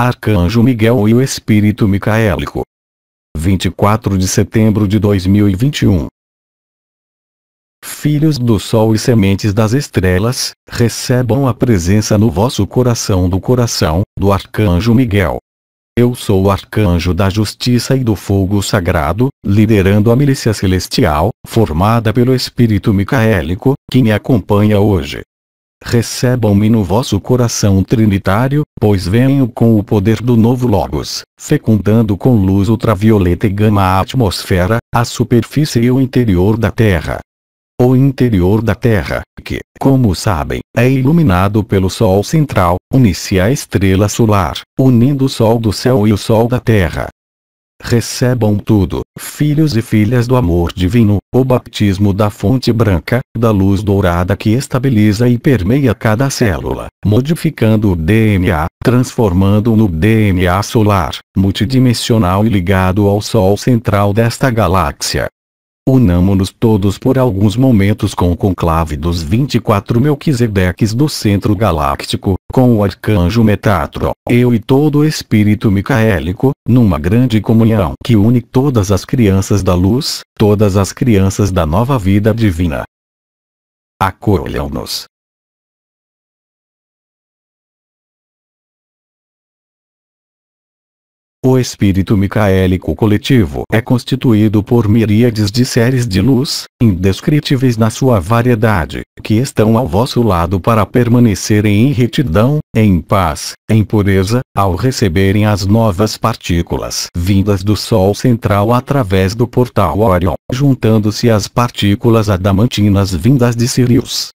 Arcanjo Miguel e o Espírito Micaélico. 24 de setembro de 2021 Filhos do Sol e sementes das estrelas, recebam a presença no vosso coração do coração, do Arcanjo Miguel. Eu sou o arcanjo da justiça e do fogo sagrado, liderando a milícia celestial, formada pelo espírito micaélico, que me acompanha hoje. Recebam-me no vosso coração trinitário, pois venho com o poder do novo Logos, fecundando com luz ultravioleta e gama a atmosfera, a superfície e o interior da Terra. O interior da Terra, que, como sabem, é iluminado pelo Sol central, une-se à estrela solar, unindo o Sol do céu e o Sol da Terra recebam tudo, filhos e filhas do amor divino, o baptismo da fonte branca, da luz dourada que estabiliza e permeia cada célula, modificando o DNA, transformando-o no DNA solar, multidimensional e ligado ao Sol central desta galáxia. Unamo-nos todos por alguns momentos com o conclave dos 24 Melquisedeques do Centro Galáctico, com o Arcanjo Metatron, eu e todo o Espírito Micaélico, numa grande comunhão que une todas as crianças da luz, todas as crianças da nova vida divina. Acolham-nos, O espírito micaélico coletivo é constituído por miríades de séries de luz, indescritíveis na sua variedade, que estão ao vosso lado para permanecerem em retidão, em paz, em pureza, ao receberem as novas partículas vindas do Sol central através do portal Orion, juntando-se às partículas adamantinas vindas de Sirius.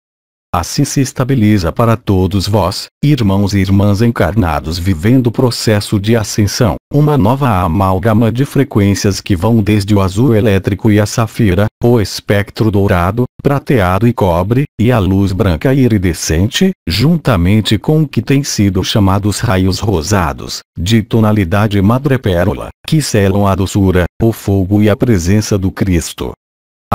Assim se estabiliza para todos vós, irmãos e irmãs encarnados vivendo o processo de ascensão, uma nova amálgama de frequências que vão desde o azul elétrico e a safira, o espectro dourado, prateado e cobre, e a luz branca e iridescente, juntamente com o que tem sido chamados raios rosados, de tonalidade madrepérola, que selam a doçura, o fogo e a presença do Cristo.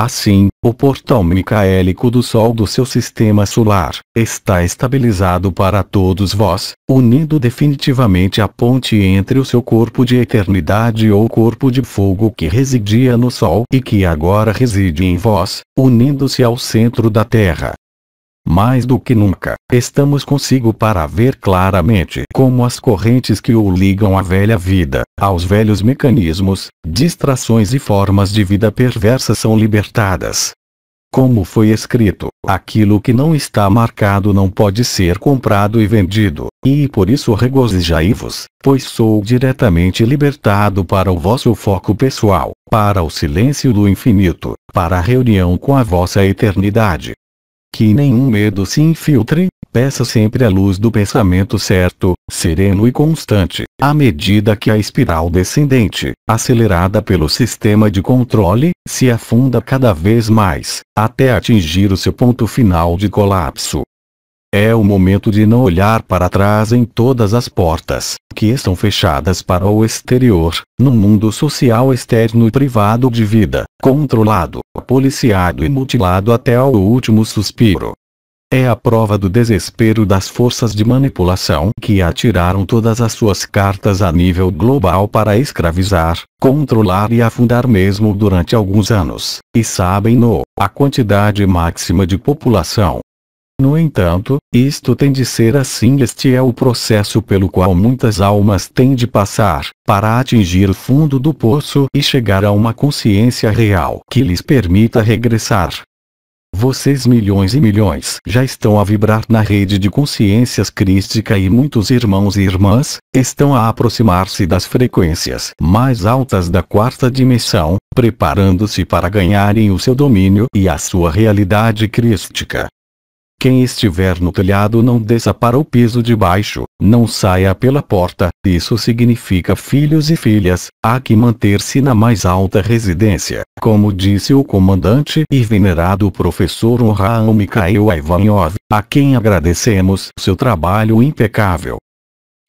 Assim, o portal micaélico do Sol do seu sistema solar está estabilizado para todos vós, unindo definitivamente a ponte entre o seu corpo de eternidade ou corpo de fogo que residia no Sol e que agora reside em vós, unindo-se ao centro da Terra. Mais do que nunca, estamos consigo para ver claramente como as correntes que o ligam à velha vida, aos velhos mecanismos, distrações e formas de vida perversa são libertadas. Como foi escrito, aquilo que não está marcado não pode ser comprado e vendido, e por isso regozijai-vos, pois sou diretamente libertado para o vosso foco pessoal, para o silêncio do infinito, para a reunião com a vossa eternidade que nenhum medo se infiltre, peça sempre a luz do pensamento certo, sereno e constante, à medida que a espiral descendente, acelerada pelo sistema de controle, se afunda cada vez mais, até atingir o seu ponto final de colapso. É o momento de não olhar para trás em todas as portas que estão fechadas para o exterior, no mundo social externo e privado de vida, controlado, policiado e mutilado até ao último suspiro. É a prova do desespero das forças de manipulação que atiraram todas as suas cartas a nível global para escravizar, controlar e afundar mesmo durante alguns anos, e sabem-no, a quantidade máxima de população no entanto, isto tem de ser assim este é o processo pelo qual muitas almas têm de passar, para atingir o fundo do poço e chegar a uma consciência real que lhes permita regressar. Vocês milhões e milhões já estão a vibrar na rede de consciências crística e muitos irmãos e irmãs estão a aproximar-se das frequências mais altas da quarta dimensão, preparando-se para ganharem o seu domínio e a sua realidade crística. Quem estiver no telhado não desça para o piso de baixo, não saia pela porta, isso significa filhos e filhas, há que manter-se na mais alta residência, como disse o comandante e venerado professor Honraon Mikhail Ivanov, a quem agradecemos seu trabalho impecável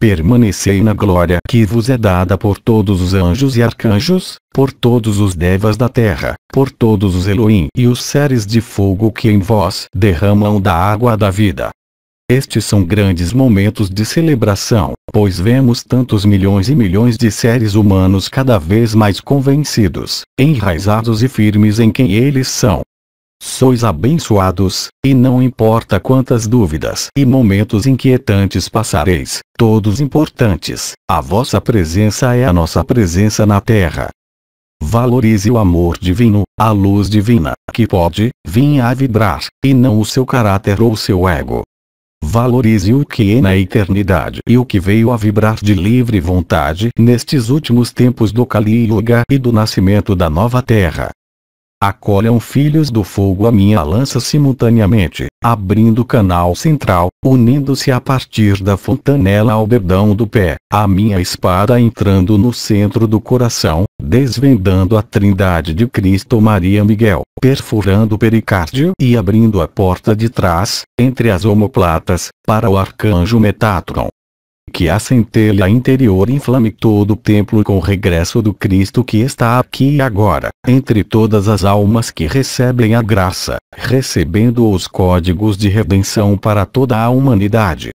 permanecei na glória que vos é dada por todos os anjos e arcanjos, por todos os devas da terra, por todos os Elohim e os seres de fogo que em vós derramam da água da vida. Estes são grandes momentos de celebração, pois vemos tantos milhões e milhões de seres humanos cada vez mais convencidos, enraizados e firmes em quem eles são, Sois abençoados, e não importa quantas dúvidas e momentos inquietantes passareis, todos importantes, a vossa presença é a nossa presença na Terra. Valorize o amor divino, a luz divina, que pode vir a vibrar, e não o seu caráter ou seu ego. Valorize o que é na eternidade e o que veio a vibrar de livre vontade nestes últimos tempos do Kali Yuga e do nascimento da nova Terra acolham filhos do fogo a minha lança simultaneamente, abrindo o canal central, unindo-se a partir da fontanela ao dedão do pé, a minha espada entrando no centro do coração, desvendando a trindade de Cristo Maria Miguel, perfurando o pericárdio e abrindo a porta de trás, entre as omoplatas, para o arcanjo Metatron que a centelha interior inflame todo o templo com o regresso do Cristo que está aqui e agora, entre todas as almas que recebem a graça, recebendo os códigos de redenção para toda a humanidade.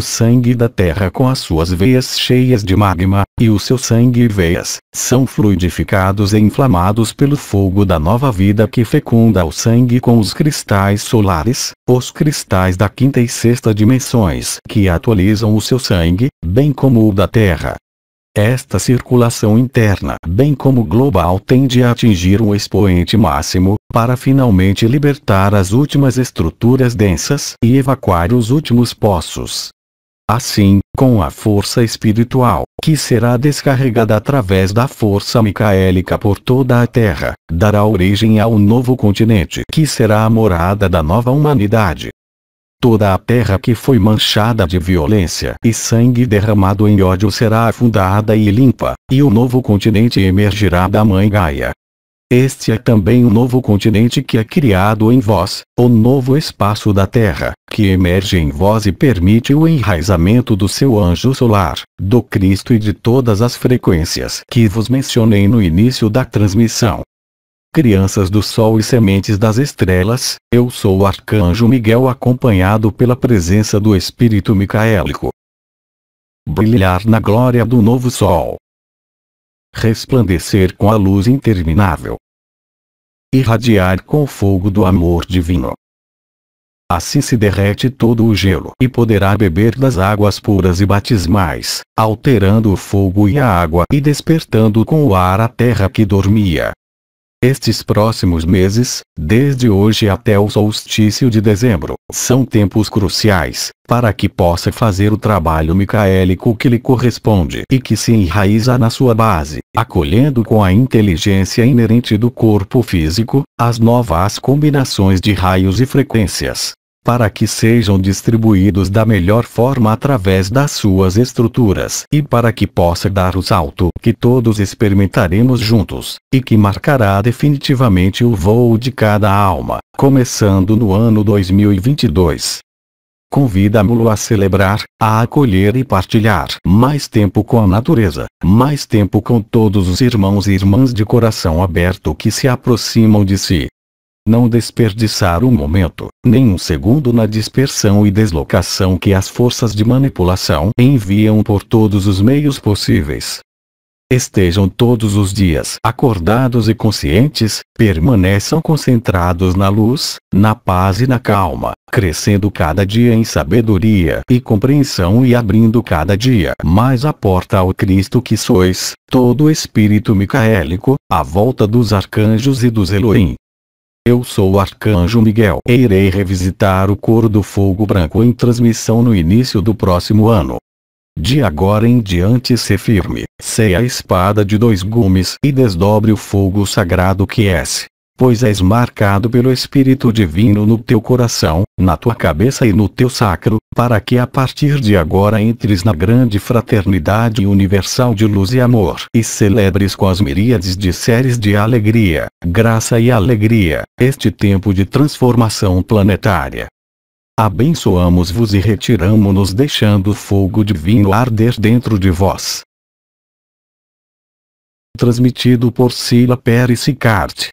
o sangue da terra com as suas veias cheias de magma, e o seu sangue e veias, são fluidificados e inflamados pelo fogo da nova vida que fecunda o sangue com os cristais solares, os cristais da quinta e sexta dimensões que atualizam o seu sangue, bem como o da terra. Esta circulação interna, bem como global, tende a atingir o expoente máximo, para finalmente libertar as últimas estruturas densas e evacuar os últimos poços. Assim, com a força espiritual, que será descarregada através da força micaélica por toda a Terra, dará origem ao novo continente que será a morada da nova humanidade. Toda a terra que foi manchada de violência e sangue derramado em ódio será afundada e limpa, e o novo continente emergirá da Mãe Gaia, este é também um novo continente que é criado em vós, o novo espaço da Terra, que emerge em vós e permite o enraizamento do seu anjo solar, do Cristo e de todas as frequências que vos mencionei no início da transmissão. Crianças do Sol e Sementes das Estrelas, eu sou o Arcanjo Miguel acompanhado pela presença do Espírito Micaélico. Brilhar na glória do novo Sol, resplandecer com a luz interminável, irradiar com o fogo do amor divino. Assim se derrete todo o gelo e poderá beber das águas puras e batismais, alterando o fogo e a água e despertando com o ar a terra que dormia. Estes próximos meses, desde hoje até o solstício de dezembro, são tempos cruciais, para que possa fazer o trabalho micaélico que lhe corresponde e que se enraiza na sua base, acolhendo com a inteligência inerente do corpo físico, as novas combinações de raios e frequências, para que sejam distribuídos da melhor forma através das suas estruturas e para que possa dar o salto que todos experimentaremos juntos, e que marcará definitivamente o voo de cada alma, começando no ano 2022. Convida-mo a celebrar, a acolher e partilhar mais tempo com a natureza, mais tempo com todos os irmãos e irmãs de coração aberto que se aproximam de si, não desperdiçar um momento, nem um segundo na dispersão e deslocação que as forças de manipulação enviam por todos os meios possíveis. Estejam todos os dias acordados e conscientes, permaneçam concentrados na luz, na paz e na calma, crescendo cada dia em sabedoria e compreensão e abrindo cada dia mais a porta ao Cristo que sois, todo espírito micaélico, à volta dos arcanjos e dos Elohim, eu sou o Arcanjo Miguel e irei revisitar o Coro do Fogo Branco em transmissão no início do próximo ano. De agora em diante se firme, seia a espada de dois gumes e desdobre o fogo sagrado que és pois és marcado pelo Espírito Divino no teu coração, na tua cabeça e no teu sacro, para que a partir de agora entres na grande fraternidade universal de luz e amor e celebres com as miríades de séries de alegria, graça e alegria, este tempo de transformação planetária. Abençoamos-vos e retiramo-nos deixando o fogo divino arder dentro de vós. Transmitido por Sila Pérez Cicarte.